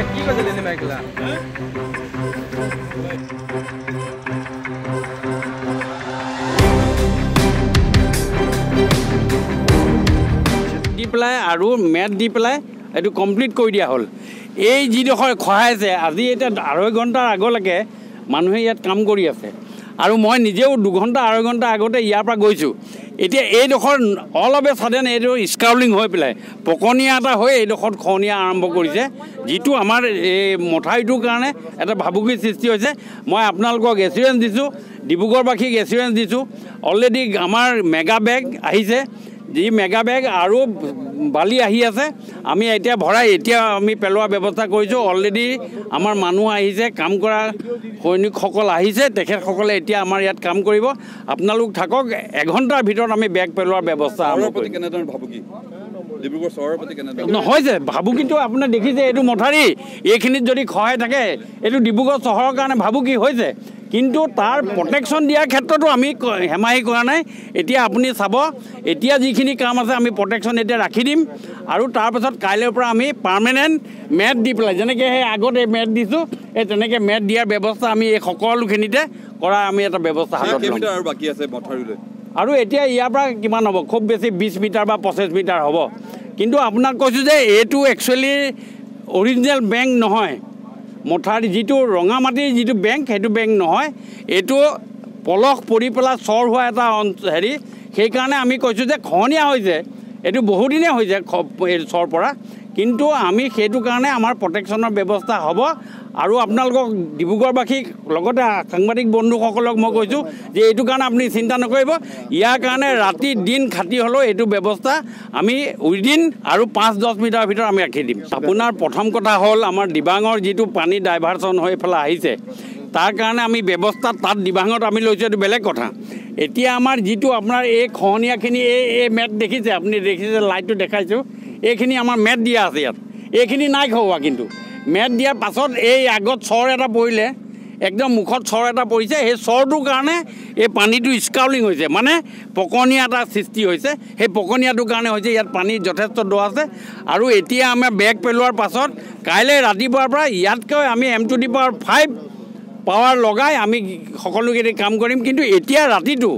দি পেলাই আৰু মেট দি পেলাই এইটো কমপ্লিট কৰি দিয়া হ'ল এই যিডোখৰ খহাইছে আজি এতিয়া আঢ়ৈ ঘণ্টাৰ আগলৈকে মানুহে ইয়াত কাম কৰি আছে আৰু মই নিজেও দুঘণ্টা আঢ়ৈ ঘণ্টা আগতে ইয়াৰ পৰা গৈছোঁ এতিয়া এইডোখৰ অলপে চাডেন এইটো স্কাউলিং হৈ পেলাই পকনীয়া এটা হৈ এইডোখৰত খহনীয়া আৰম্ভ কৰিছে যিটো আমাৰ এই মথাউৰিটোৰ কাৰণে এটা ভাবুকিৰ সৃষ্টি হৈছে মই আপোনালোকক এচুৰেঞ্চ দিছোঁ ডিব্ৰুগড়বাসীক এচুৰেঞ্চ দিছোঁ অলৰেডি আমাৰ মেগা বেগ আহিছে যি মেগা বেগ আৰু বালি আহি আছে আমি এতিয়া ভৰাই এতিয়া আমি পেলোৱাৰ ব্যৱস্থা কৰিছোঁ অলৰেডি আমাৰ মানুহ আহিছে কাম কৰা সৈনিকসকল আহিছে তেখেতসকলে এতিয়া আমাৰ ইয়াত কাম কৰিব আপোনালোক থাকক এঘণ্টাৰ ভিতৰত আমি বেগ পেলোৱাৰ ব্যৱস্থা নহয় যে ভাবুকিটো আপুনি দেখিছে এইটো মথাৰী এইখিনিত যদি খহাই থাকে এইটো ডিব্ৰুগড় চহৰৰ কাৰণে ভাবুকি হৈছে কিন্তু তাৰ প্ৰটেকশ্যন দিয়াৰ ক্ষেত্ৰতো আমি হেমাহি কৰা নাই এতিয়া আপুনি চাব এতিয়া যিখিনি কাম আছে আমি প্ৰটেকশ্যন এতিয়া ৰাখি দিম আৰু তাৰপাছত কাইলৈৰ পৰা আমি পাৰ্মানেণ্ট মেট দি পেলাই যেনেকৈ সেই আগত এই মেট দিছোঁ এই তেনেকৈ মেট দিয়াৰ ব্যৱস্থা আমি এই সকলোখিনিতে কৰাৰ আমি এটা ব্যৱস্থা হাতত ল'ম আৰু বাকী আছে আৰু এতিয়া ইয়াৰ পৰা কিমান হ'ব খুব বেছি বিছ মিটাৰ বা পঁচিছ মিটাৰ হ'ব কিন্তু আপোনাক কৈছোঁ যে এইটো একচুৱেলি অৰিজিনেল বেংক নহয় মথাৰ যিটো ৰঙা মাটিৰ যিটো বেংক সেইটো বেংক নহয় এইটো পলস পৰি পেলাই চৰ হোৱা এটা অঞ্চ হেৰি সেইকাৰণে আমি কৈছোঁ যে খহনীয়া হৈছে এইটো বহুদিনে হৈছে চৰ পৰা কিন্তু আমি সেইটো কাৰণে আমাৰ প্ৰটেকশ্যনৰ ব্যৱস্থা হ'ব আৰু আপোনালোকক ডিব্ৰুগড়বাসীক লগতে সাংবাদিক বন্ধুসকলক মই কৈছোঁ যে এইটো কাৰণে আপুনি চিন্তা নকৰিব ইয়াৰ কাৰণে ৰাতি দিন খাটি হ'লেও এইটো ব্যৱস্থা আমি উইদিন আৰু পাঁচ দহ মিটাৰৰ ভিতৰত আমি ৰাখি দিম আপোনাৰ প্ৰথম কথা হ'ল আমাৰ দিবাঙৰ যিটো পানী ডাইভাৰচন হৈ পেলাই আহিছে তাৰ কাৰণে আমি ব্যৱস্থা তাত দিবাঙত আমি লৈছোঁ এইটো বেলেগ কথা এতিয়া আমাৰ যিটো আপোনাৰ এই খহনীয়াখিনি এই এই মেট দেখিছে আপুনি দেখিছে লাইটটো দেখাইছোঁ এইখিনি আমাৰ মেট দিয়া আছে ইয়াত এইখিনি নাই খোৱা কিন্তু মেট দিয়াৰ পাছত এই আগত চৰ এটা পৰিলে একদম মুখত চৰ এটা পৰিছে সেই চৰটোৰ কাৰণে এই পানীটো স্কাউলিং হৈছে মানে পকনীয়া এটা সৃষ্টি হৈছে সেই পকনীয়াটোৰ কাৰণে হৈছে ইয়াত পানী যথেষ্ট দ আছে আৰু এতিয়া আমাৰ বেগ পেলোৱাৰ পাছত কাইলৈ ৰাতিপুৱাৰ পৰা ইয়াতকৈ আমি M twenty power five power লগাই আমি সকলোকেইটি কাম কৰিম কিন্তু এতিয়া ৰাতিটো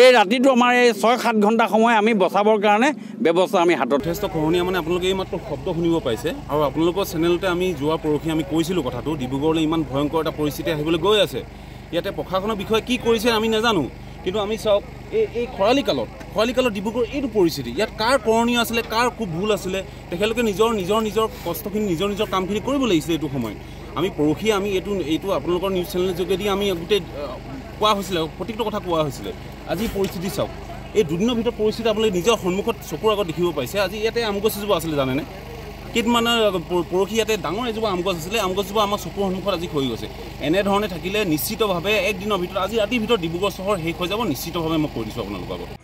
এই ৰাতিটো আমাৰ এই ছয় সাত ঘণ্টা সময় আমি বচাবৰ কাৰণে ব্যৱস্থা আমি হাতত যথেষ্ট খহনীয়া মানে আপোনালোকে এইমাত্ৰ শব্দ শুনিব পাইছে আৰু আপোনালোকৰ চেনেলতে আমি যোৱা পৰহি আমি কৈছিলোঁ কথাটো ডিব্ৰুগড়লৈ ইমান ভয়ংকৰ এটা পৰিস্থিতি আহিবলৈ গৈ আছে ইয়াতে প্ৰশাসনৰ বিষয়ে কি কৰিছে আমি নাজানো কিন্তু আমি চাওক এই এই খৰালি কালত খৰালি কালত ডিব্ৰুগড় এইটো পৰিস্থিতি ইয়াত কাৰ কৰণীয় আছিলে কাৰ খুব ভুল আছিলে তেখেতলোকে নিজৰ নিজৰ নিজৰ কষ্টখিনি নিজৰ নিজৰ কামখিনি কৰিব লাগিছিলে এইটো সময়ত আমি পৰহি আমি এইটো এইটো আপোনালোকৰ নিউজ চেনেলৰ যোগেদি আমি গোটেই কোৱা হৈছিলে প্ৰত্যেকটো কথা কোৱা হৈছিলে আজি পৰিস্থিতি চাওক এই দুদিনৰ ভিতৰত পৰিস্থিতি আপোনালোকে নিজৰ সন্মুখত চকুৰ আগত দেখিব পাইছে আজি ইয়াতে আমগছ এজোপা আছিলে জানেনে কেইদিনমান পৰহি ইয়াতে ডাঙৰ এজোপা আমগছ আছিলে আমগছজোপা আমাৰ চকুৰ সন্মুখত আজি হৈ গৈছে এনেধৰণে থাকিলে নিশ্চিতভাৱে একদিনৰ ভিতৰত আজি ৰাতিৰ ভিতৰত ডিব্ৰুগড় চহৰ শেষ হৈ যাব নিশ্চিতভাৱে মই কৈ দিছোঁ আপোনালোকৰ আগত